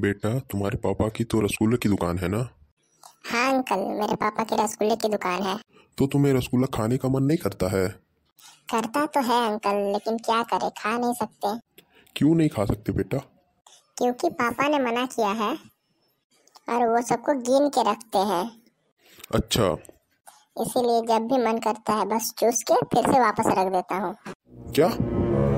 बेटा तुम्हारे पापा की तो रसगुल्ले की दुकान है ना हाँ अंकल मेरे पापा की रसगुल्ले की दुकान है तो तुम्हें रसगुल्ला खाने का मन नहीं करता है करता तो है अंकल लेकिन क्या करे खा नहीं सकते क्यों नहीं खा सकते बेटा क्योंकि पापा ने मना किया है और वो सबको गिन के रखते हैं अच्छा इसीलिए जब भी मन करता है बस चूस के फिर से वापस रख देता हूँ क्या